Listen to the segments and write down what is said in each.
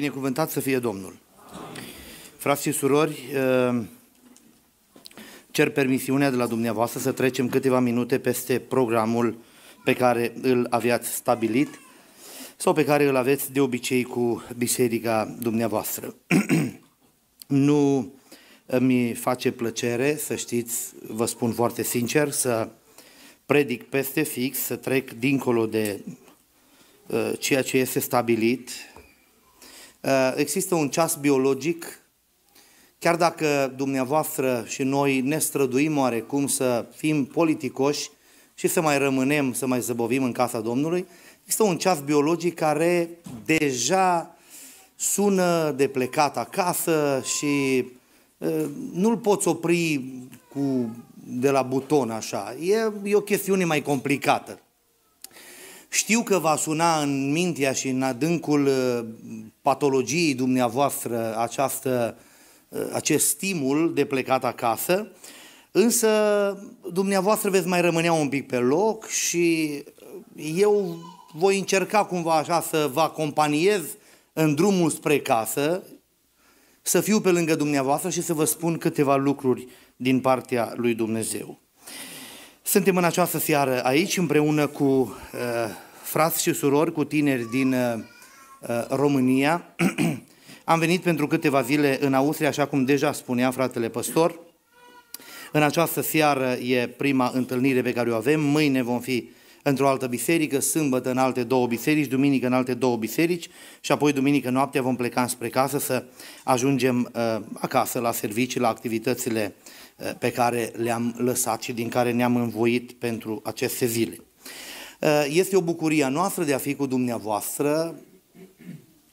Binecuvântat să fie Domnul! Frații și surori, ehm, cer permisiunea de la dumneavoastră să trecem câteva minute peste programul pe care îl aveați stabilit sau pe care îl aveți de obicei cu biserica dumneavoastră. nu mi face plăcere, să știți, vă spun foarte sincer, să predic peste fix, să trec dincolo de eh, ceea ce este stabilit, Uh, există un ceas biologic, chiar dacă dumneavoastră și noi ne străduim oarecum să fim politicoși și să mai rămânem, să mai zăbovim în casa Domnului, există un ceas biologic care deja sună de plecat acasă și uh, nu-l poți opri cu, de la buton așa. E, e o chestiune mai complicată. Știu că va suna în mintea și în adâncul uh, patologiei dumneavoastră această, uh, acest stimul de plecat acasă, însă dumneavoastră veți mai rămânea un pic pe loc și eu voi încerca cumva așa să vă acompaniez în drumul spre casă, să fiu pe lângă dumneavoastră și să vă spun câteva lucruri din partea lui Dumnezeu. Suntem în această seară aici împreună cu uh, frați și surori cu tineri din uh, uh, România. Am venit pentru câteva zile în Austria, așa cum deja spunea fratele păstor. În această seară e prima întâlnire pe care o avem. Mâine vom fi într-o altă biserică, sâmbătă în alte două biserici, duminică în alte două biserici și apoi duminică noaptea vom pleca spre casă să ajungem uh, acasă la servicii, la activitățile uh, pe care le-am lăsat și din care ne-am învoit pentru aceste zile. Eh, este o bucurie a noastră de a fi cu dumneavoastră.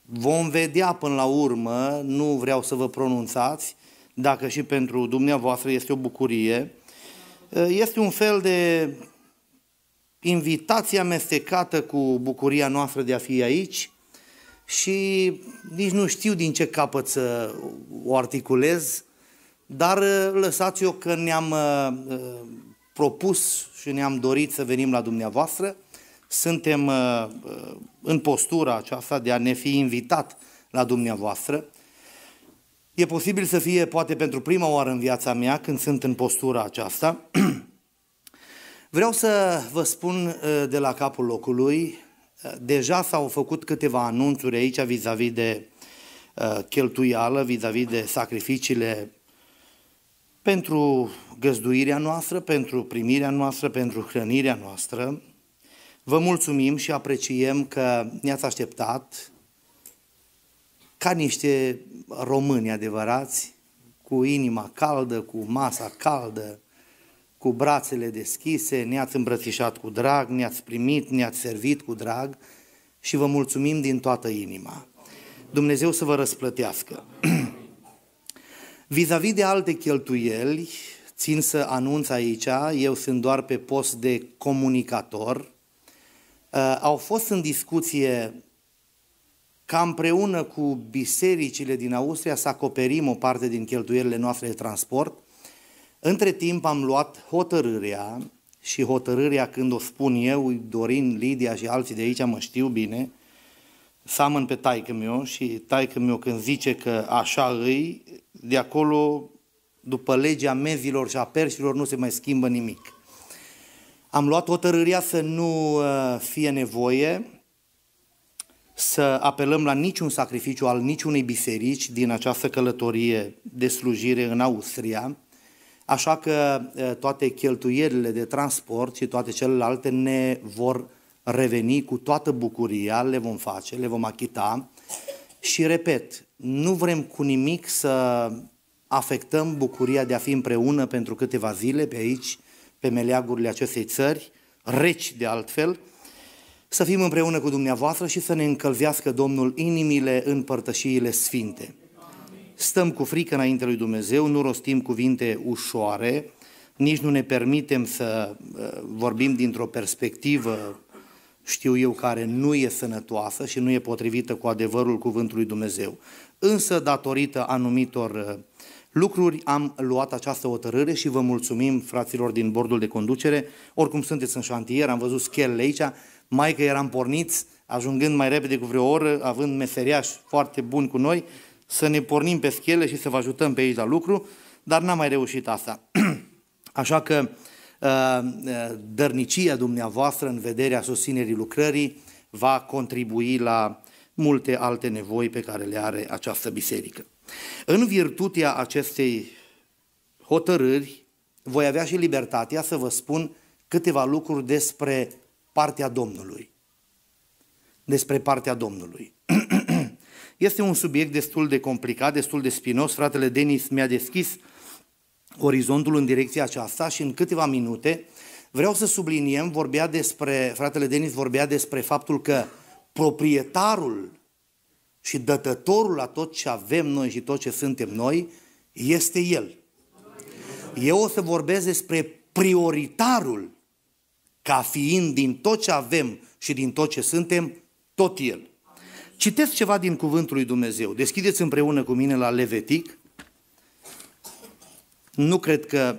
Vom vedea până la urmă, nu vreau să vă pronunțați, dacă și pentru dumneavoastră este o bucurie. Eh, este un fel de invitație amestecată cu bucuria noastră de a fi aici și nici nu știu din ce capăt să o articulez, dar eh, lăsați-o că ne-am propus și ne-am dorit să venim la dumneavoastră. Suntem uh, uh, în postura aceasta de a ne fi invitat la dumneavoastră. E posibil să fie, poate, pentru prima oară în viața mea când sunt în postura aceasta. Vreau să vă spun uh, de la capul locului, deja s-au făcut câteva anunțuri aici vis-a-vis -vis de cheltuială, vis-a-vis -vis de sacrificiile pentru găzduirea noastră, pentru primirea noastră, pentru hrănirea noastră. Vă mulțumim și apreciem că ne-ați așteptat ca niște români adevărați, cu inima caldă, cu masa caldă, cu brațele deschise, ne-ați îmbrățișat cu drag, ne-ați primit, ne-ați servit cu drag și vă mulțumim din toată inima. Dumnezeu să vă răsplătească. Vis-a-vis -vis de alte cheltuieli, țin să anunț aici, eu sunt doar pe post de comunicator, uh, au fost în discuție ca împreună cu bisericile din Austria să acoperim o parte din cheltuielile noastre de transport. Între timp am luat hotărârea și hotărârea când o spun eu, Dorin, Lidia și alții de aici mă știu bine – seamăn pe taică meu și taică meu când zice că așa îi, de acolo, după legea mezilor și a perșilor, nu se mai schimbă nimic. Am luat hotărârea să nu uh, fie nevoie să apelăm la niciun sacrificiu al niciunei biserici din această călătorie de slujire în Austria, așa că uh, toate cheltuielile de transport și toate celelalte ne vor reveni cu toată bucuria, le vom face, le vom achita și repet, nu vrem cu nimic să afectăm bucuria de a fi împreună pentru câteva zile pe aici, pe meleagurile acestei țări, reci de altfel, să fim împreună cu dumneavoastră și să ne încălzească Domnul inimile în părtășiile sfinte. Stăm cu frică înainte lui Dumnezeu, nu rostim cuvinte ușoare, nici nu ne permitem să uh, vorbim dintr-o perspectivă știu eu, care nu e sănătoasă și nu e potrivită cu adevărul cuvântului Dumnezeu. Însă, datorită anumitor uh, lucruri, am luat această hotărâre și vă mulțumim, fraților din bordul de conducere. Oricum sunteți în șantier, am văzut schelele aici, mai că eram porniți, ajungând mai repede cu vreo oră, având meseriași foarte buni cu noi, să ne pornim pe schele și să vă ajutăm pe aici la lucru, dar n-am mai reușit asta. Așa că uh, Ă, ă, dărnicia dumneavoastră în vederea susținerii lucrării va contribui la multe alte nevoi pe care le are această biserică. În virtutea acestei hotărâri, voi avea și libertatea să vă spun câteva lucruri despre partea Domnului. Despre partea Domnului. este un subiect destul de complicat, destul de spinos. Fratele Denis mi-a deschis uh, orizontul în direcția aceasta și în câteva minute vreau să subliniem, vorbea despre, fratele Denis vorbea despre faptul că proprietarul și dătătorul la tot ce avem noi și tot ce suntem noi este el. Eu o să vorbesc despre prioritarul ca fiind din tot ce avem și din tot ce suntem, tot el. Citesc ceva din cuvântul lui Dumnezeu. Deschideți împreună cu mine la Levitic, nu cred că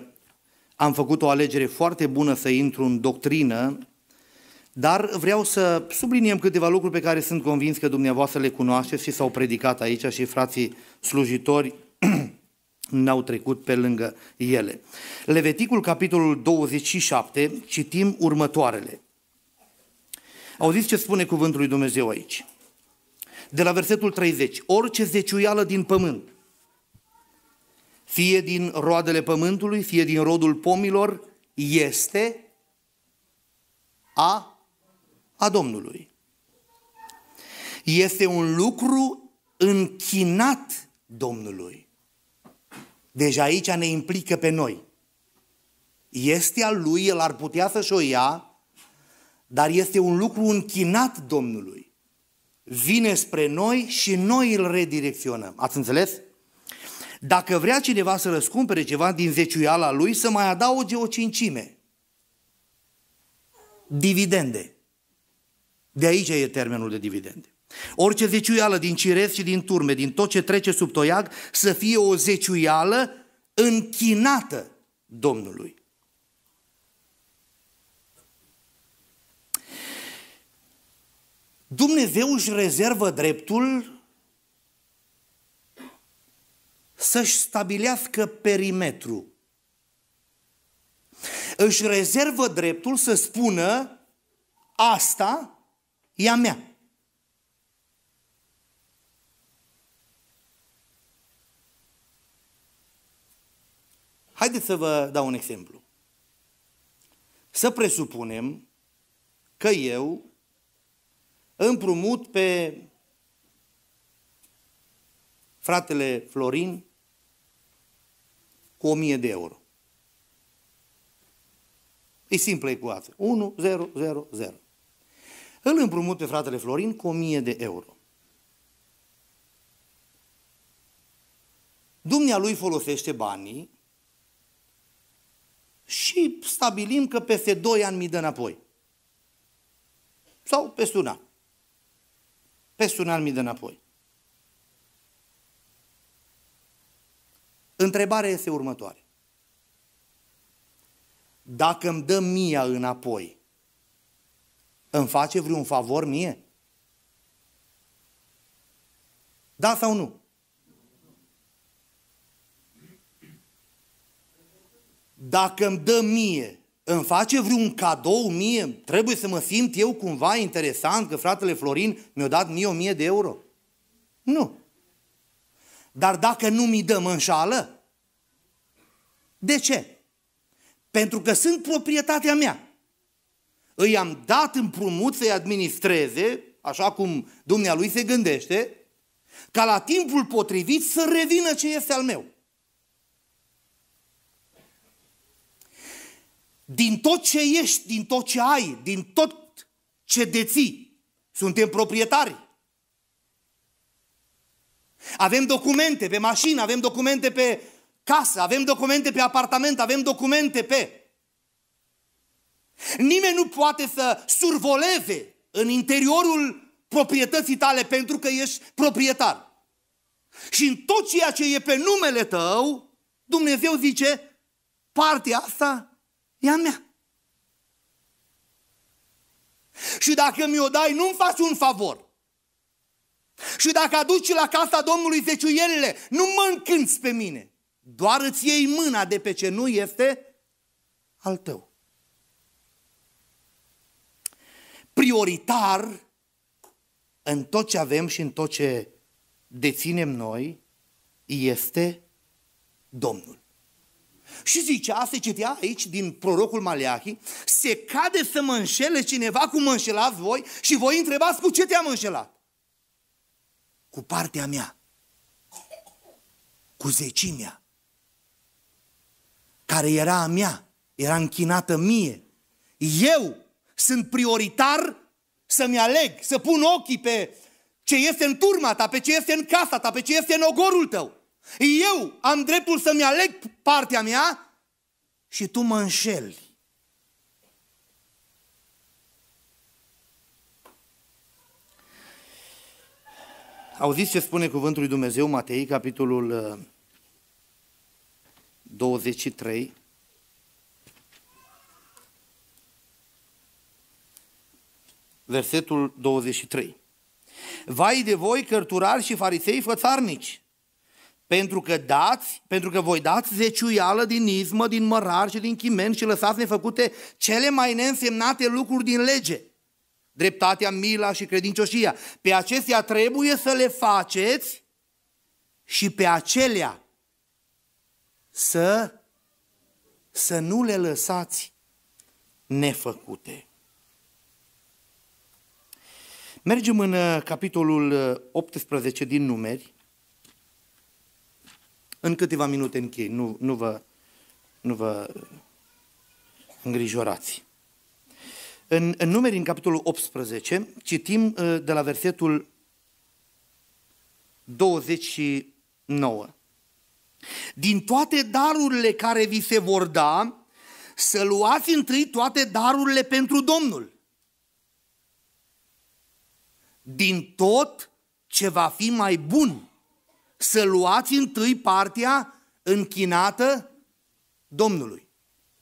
am făcut o alegere foarte bună să intru în doctrină, dar vreau să subliniem câteva lucruri pe care sunt convins că dumneavoastră le cunoașteți și s-au predicat aici și frații slujitori n-au trecut pe lângă ele. Leviticul, capitolul 27, citim următoarele. Auziți ce spune cuvântul lui Dumnezeu aici. De la versetul 30. Orice zeciuială din pământ fie din roadele pământului, fie din rodul pomilor, este a, a Domnului. Este un lucru închinat Domnului. Deja deci aici ne implică pe noi. Este al lui, el ar putea să-și o ia, dar este un lucru închinat Domnului. Vine spre noi și noi îl redirecționăm. Ați înțeles? Dacă vrea cineva să răscumpere ceva din zeciuiala lui, să mai adauge o cincime. Dividende. De aici e termenul de dividende. Orice zeciuială din cirez și din turme, din tot ce trece sub toiag, să fie o zeciuială închinată Domnului. Dumnezeu își rezervă dreptul să-și stabilească perimetru. Își rezervă dreptul să spună asta e a mea. Haideți să vă dau un exemplu. Să presupunem că eu împrumut pe fratele Florin cu 1000 de euro. E simplă ecuație. 1, 0, 0, 0. Îl împrumut pe fratele Florin cu 1000 de euro. Dumnealui folosește banii și stabilim că peste 2 ani mi dă înapoi. Sau peste un an. Peste un an mi dă înapoi. Întrebarea este următoare. Dacă îmi dă mia înapoi, îmi face vreun favor mie? Da sau nu? Dacă îmi dă mie, îmi face vreun cadou mie? Trebuie să mă simt eu cumva interesant că fratele Florin mi-a dat mie o mie de euro? Nu. Dar dacă nu mi dăm înșală, de ce? Pentru că sunt proprietatea mea. Îi am dat împrumut să-i administreze, așa cum dumnealui se gândește, ca la timpul potrivit să revină ce este al meu. Din tot ce ești, din tot ce ai, din tot ce deții, suntem proprietari. Avem documente pe mașină, avem documente pe casă, avem documente pe apartament, avem documente pe... Nimeni nu poate să survoleze în interiorul proprietății tale pentru că ești proprietar. Și în tot ceea ce e pe numele tău, Dumnezeu zice, partea asta e a mea. Și dacă mi-o dai, nu-mi faci un favor. Și dacă aduci la casa Domnului zeciuielile, nu mă încânți pe mine. Doar îți iei mâna de pe ce nu este al tău. Prioritar în tot ce avem și în tot ce deținem noi este Domnul. Și zicea, se citea aici din prorocul Maleahi, se cade să mă înșele cineva cum mă înșelați voi și voi întrebați cu ce te-am înșelat cu partea mea, cu zecimea, care era a mea, era închinată mie. Eu sunt prioritar să-mi aleg, să pun ochii pe ce este în turma ta, pe ce este în casa ta, pe ce este în ogorul tău. Eu am dreptul să-mi aleg partea mea și tu mă înșeli. Auziți ce spune cuvântul lui Dumnezeu, Matei, capitolul 23, uh, versetul 23. Vai de voi, cărturari și farisei fățarnici, pentru că, dați, pentru că voi dați zeciuială din izmă, din mărar și din chimen și lăsați nefăcute cele mai neînsemnate lucruri din lege – dreptatea, mila și credincioșia. Pe acestea trebuie să le faceți și pe acelea să, să nu le lăsați nefăcute. Mergem în uh, capitolul 18 uh, din numeri. În câteva minute închei, nu, nu, vă, nu vă uh, îngrijorați. În, în numeri, în capitolul 18, citim uh, de la versetul 29. Din toate darurile care vi se vor da, să luați întâi toate darurile pentru Domnul. Din tot ce va fi mai bun, să luați întâi partea închinată Domnului.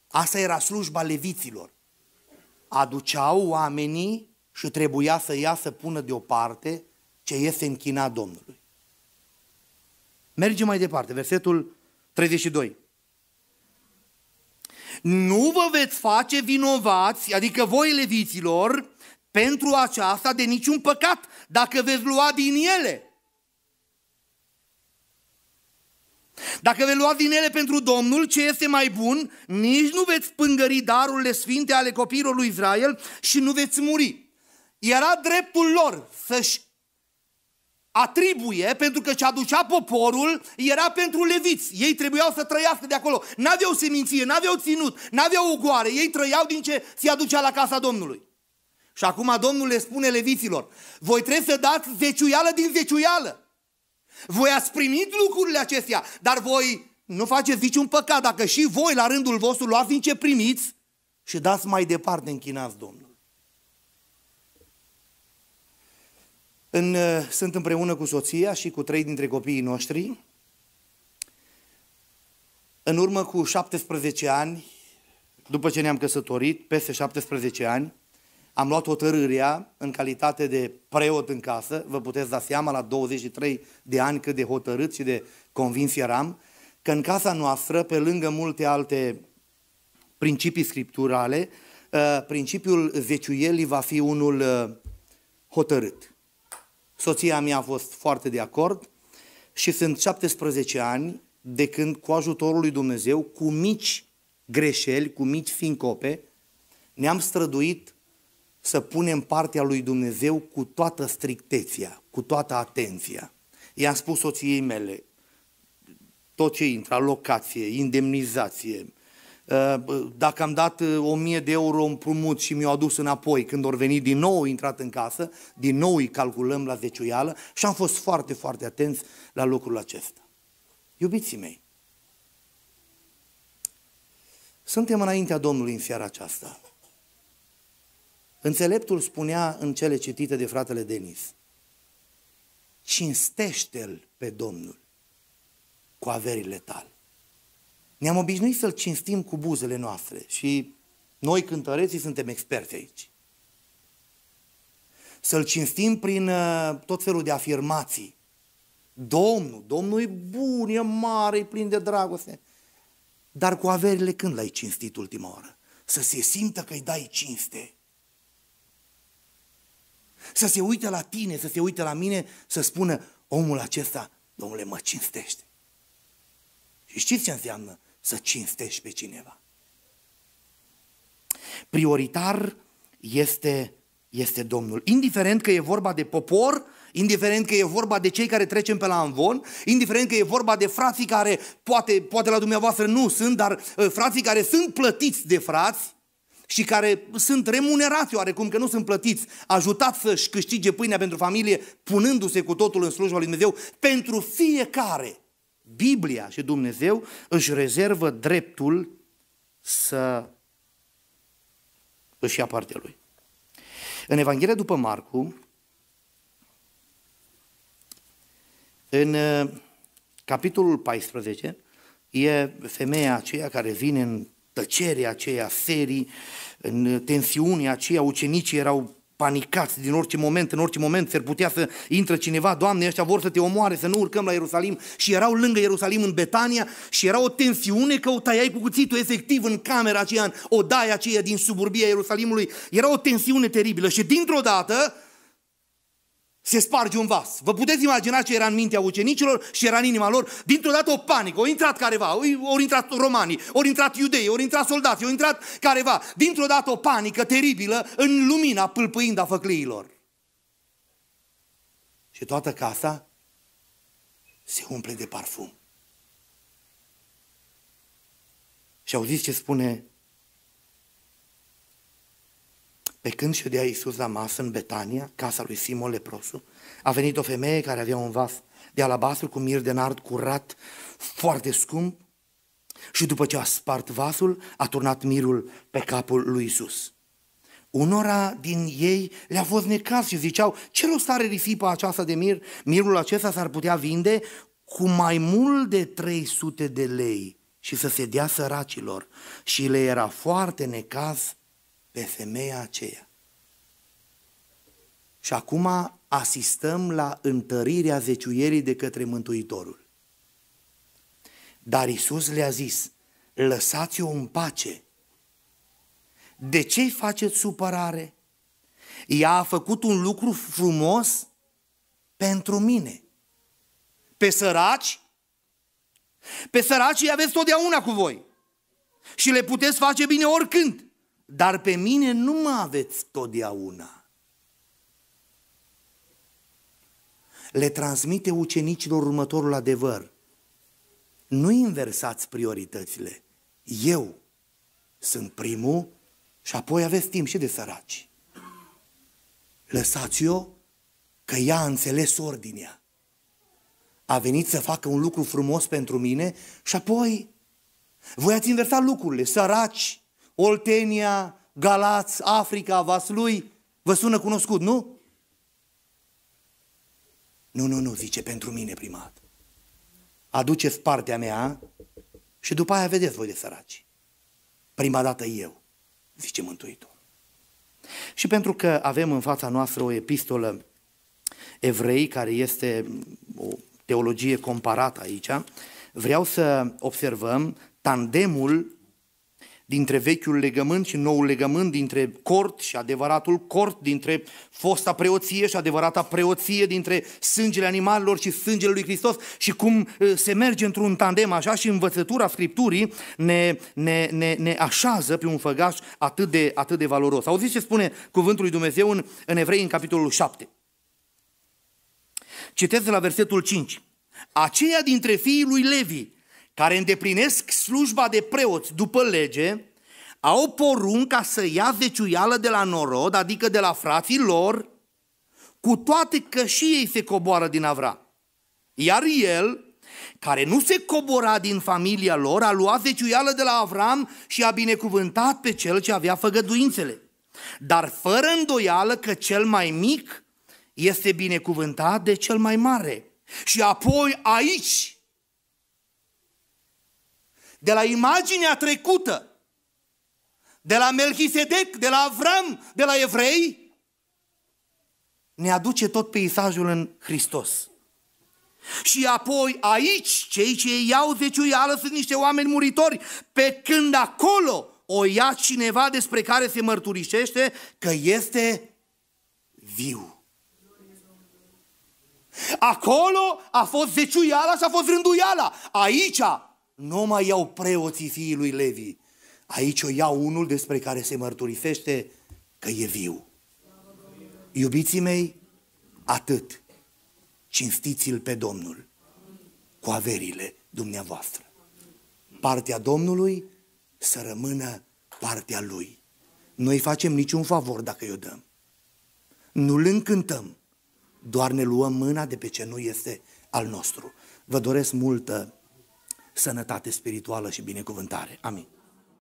Asta era slujba leviților aduceau oamenii și trebuia să ia să pună deoparte ce este în Domnului. Mergem mai departe, versetul 32. Nu vă veți face vinovați, adică voi leviților, pentru aceasta de niciun păcat, dacă veți lua din ele. Dacă vei lua din ele pentru Domnul ce este mai bun, nici nu veți pângări darurile sfinte ale copiilor lui Israel și nu veți muri. Era dreptul lor să-și atribuie, pentru că ce aducea poporul era pentru leviți. Ei trebuiau să trăiască de acolo. N-aveau seminție, n-aveau ținut, n-aveau o goare. Ei trăiau din ce se aducea la casa Domnului. Și acum Domnul le spune leviților, voi trebuie să dați zeciuială din zeciuială. Voi ați primit lucrurile acestea, dar voi nu faceți niciun păcat dacă și voi la rândul vostru luați din ce primiți și dați mai departe, închinați Domnul. În, uh, sunt împreună cu soția și cu trei dintre copiii noștri. În urmă cu 17 ani, după ce ne-am căsătorit, peste 17 ani, am luat hotărârea în calitate de preot în casă, vă puteți da seama la 23 de ani cât de hotărât și de convins eram, că în casa noastră, pe lângă multe alte principii scripturale, uh, principiul zeciuielii va fi unul uh, hotărât. Soția mea a fost foarte de acord și sunt 17 ani de când, cu ajutorul lui Dumnezeu, cu mici greșeli, cu mici fincope, ne-am străduit să punem partea lui Dumnezeu cu toată strictețea, cu toată atenția. I-am spus soției mele, tot ce intră, locație, indemnizație, uh, dacă am dat 1000 uh, de euro împrumut și mi-au adus înapoi, când au venit din nou intrat în casă, din nou îi calculăm la zeciuială și am fost foarte, foarte atenți la lucrul acesta. Iubiții mei, suntem înaintea Domnului în seara aceasta. Înțeleptul spunea în cele citite de fratele Denis, cinstește-l pe Domnul cu averile tale. Ne-am obișnuit să-l cinstim cu buzele noastre și noi cântăreții suntem experți aici. Să-l cinstim prin uh, tot felul de afirmații. Domnul, Domnul e bun, e mare, e plin de dragoste. Dar cu averile când l-ai cinstit ultima oară? Să se simtă că îi dai cinste. Să se uite la tine, să se uite la mine, să spună, omul acesta, domnule, mă cinstește. Și știți ce înseamnă să cinstești pe cineva? Prioritar este, este Domnul. Indiferent că e vorba de popor, indiferent că e vorba de cei care trecem pe la Anvon, indiferent că e vorba de frații care, poate, poate la dumneavoastră nu sunt, dar ă, frații care sunt plătiți de frați, și care sunt remunerați oarecum, că nu sunt plătiți, ajutați să-și câștige pâinea pentru familie, punându-se cu totul în slujba lui Dumnezeu, pentru fiecare. Biblia și Dumnezeu își rezervă dreptul să își ia partea lui. În Evanghelia după Marcu, în uh, capitolul 14, e femeia aceea care vine în tăcerea aceea, ferii, în tensiunea aceea, ucenicii erau panicați din orice moment, în orice moment s-ar putea să intre cineva, Doamne, ăștia vor să te omoare, să nu urcăm la Ierusalim și erau lângă Ierusalim în Betania și era o tensiune că o taiai cu cuțitul efectiv în camera aceea, în odaia aceea din suburbia Ierusalimului, era o tensiune teribilă și dintr-o dată se sparge un vas. Vă puteți imagina ce era în mintea ucenicilor și era în inima lor? Dintr-o dată o panică, au intrat careva, au intrat romanii, au intrat iudei, au intrat soldați, au intrat careva. Dintr-o dată o panică teribilă în lumina pâlpâind a făcliilor. Și toată casa se umple de parfum. Și auziți ce spune Pe când ședea Iisus la masă în Betania, casa lui Simon Leprosu, a venit o femeie care avea un vas de alabastru cu mir de nard curat, foarte scump, și după ce a spart vasul, a turnat mirul pe capul lui Isus. Unora din ei le-a fost necaz și ziceau, ce rost are risipa aceasta de mir? Mirul acesta s-ar putea vinde cu mai mult de 300 de lei și să se dea săracilor. Și le era foarte necaz pe femeia aceea. Și acum asistăm la întărirea zeciuierii de către Mântuitorul. Dar Isus le-a zis, lăsați-o în pace. De ce faceți supărare? Ea a făcut un lucru frumos pentru mine. Pe săraci? Pe săraci îi aveți totdeauna cu voi. Și le puteți face bine oricând dar pe mine nu mă aveți totdeauna. Le transmite ucenicilor următorul adevăr. Nu inversați prioritățile. Eu sunt primul și apoi aveți timp și de săraci. Lăsați-o că ea a înțeles ordinea. A venit să facă un lucru frumos pentru mine și apoi voi ați inversat lucrurile. Săraci, Oltenia, Galați, Africa, Vaslui, vă sună cunoscut, nu? Nu, nu, nu, zice, pentru mine primat. Aduceți partea mea și după aia vedeți voi de săraci. Prima dată eu, zice Mântuitor. Și pentru că avem în fața noastră o epistolă evrei, care este o teologie comparată aici, vreau să observăm tandemul dintre vechiul legământ și noul legământ, dintre cort și adevăratul cort, dintre fosta preoție și adevărata preoție, dintre sângele animalelor și sângele lui Hristos și cum uh, se merge într-un tandem așa și învățătura Scripturii ne, ne, ne, ne așează pe un făgaș atât de, atât de valoros. Auziți ce spune cuvântul lui Dumnezeu în, în Evrei, în capitolul 7. Citeți la versetul 5. Aceia dintre fiii lui Levi care îndeplinesc slujba de preoți după lege, au porunca să ia veciuială de la norod, adică de la frații lor, cu toate că și ei se coboară din Avra. Iar el, care nu se cobora din familia lor, a luat veciuială de la Avram și a binecuvântat pe cel ce avea făgăduințele. Dar fără îndoială că cel mai mic este binecuvântat de cel mai mare. Și apoi aici de la imaginea trecută, de la Melchisedec, de la Avram, de la evrei, ne aduce tot peisajul în Hristos. Și apoi aici, cei ce iau zeciuială sunt niște oameni muritori, pe când acolo o ia cineva despre care se mărturisește că este viu. Acolo a fost zeciuiala și a fost rânduiala. Aici nu mai iau preoții fiii lui Levi. Aici o iau unul despre care se mărturisește că e viu. Iubiții mei, atât. Cinstiți-l pe Domnul cu averile dumneavoastră. Partea Domnului să rămână partea Lui. Noi facem niciun favor dacă i-o dăm. Nu-L încântăm, doar ne luăm mâna de pe ce nu este al nostru. Vă doresc multă sănătate spirituală și binecuvântare. Amin.